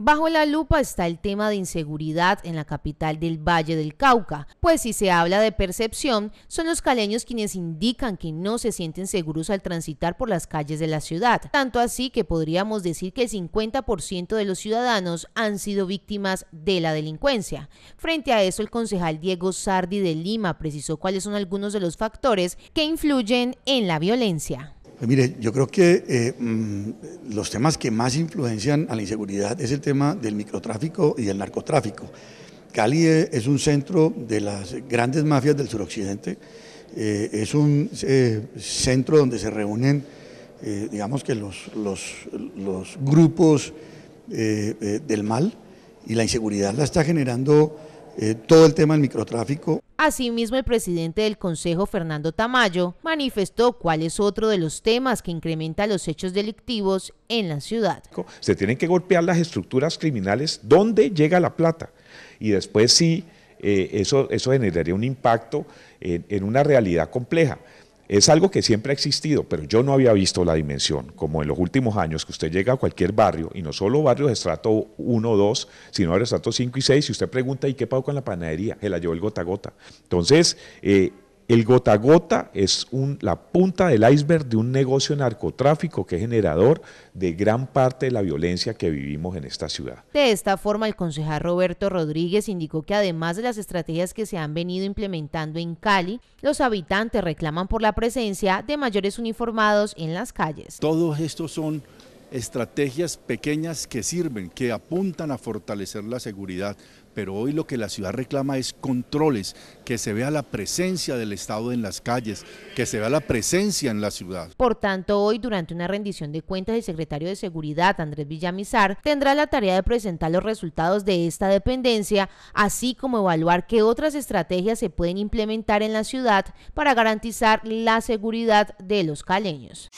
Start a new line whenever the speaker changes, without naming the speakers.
Bajo la lupa está el tema de inseguridad en la capital del Valle del Cauca, pues si se habla de percepción, son los caleños quienes indican que no se sienten seguros al transitar por las calles de la ciudad, tanto así que podríamos decir que el 50% de los ciudadanos han sido víctimas de la delincuencia. Frente a eso, el concejal Diego Sardi de Lima precisó cuáles son algunos de los factores que influyen en la violencia.
Pues mire, yo creo que eh, mm, los temas que más influencian a la inseguridad es el tema del microtráfico y del narcotráfico. Cali eh, es un centro de las grandes mafias del suroccidente, eh, es un centro donde se reúnen, digamos que los grupos del mal y la inseguridad la está generando eh, todo el tema del microtráfico.
Asimismo, el presidente del Consejo, Fernando Tamayo, manifestó cuál es otro de los temas que incrementa los hechos delictivos en la ciudad.
Se tienen que golpear las estructuras criminales donde llega la plata y después sí, eh, eso, eso generaría un impacto en una realidad compleja. Es algo que siempre ha existido, pero yo no había visto la dimensión, como en los últimos años, que usted llega a cualquier barrio, y no solo barrios de estrato 1 o 2, sino de estrato 5 y 6, y usted pregunta, ¿y qué pago con la panadería? Se la llevó el gota a gota. Entonces, eh, el gota a gota es la punta del iceberg de un negocio narcotráfico que es generador de gran parte de la violencia que vivimos en esta ciudad.
De esta forma, el concejal Roberto Rodríguez indicó que además de las estrategias que se han venido implementando en Cali, los habitantes reclaman por la presencia de mayores uniformados en las calles.
Todos estos son estrategias pequeñas que sirven, que apuntan a fortalecer la seguridad, pero hoy lo que la ciudad reclama es controles, que se vea la presencia del Estado en las calles, que se vea la presencia en la ciudad.
Por tanto, hoy durante una rendición de cuentas, el secretario de Seguridad, Andrés Villamizar, tendrá la tarea de presentar los resultados de esta dependencia, así como evaluar qué otras estrategias se pueden implementar en la ciudad para garantizar la seguridad de los caleños.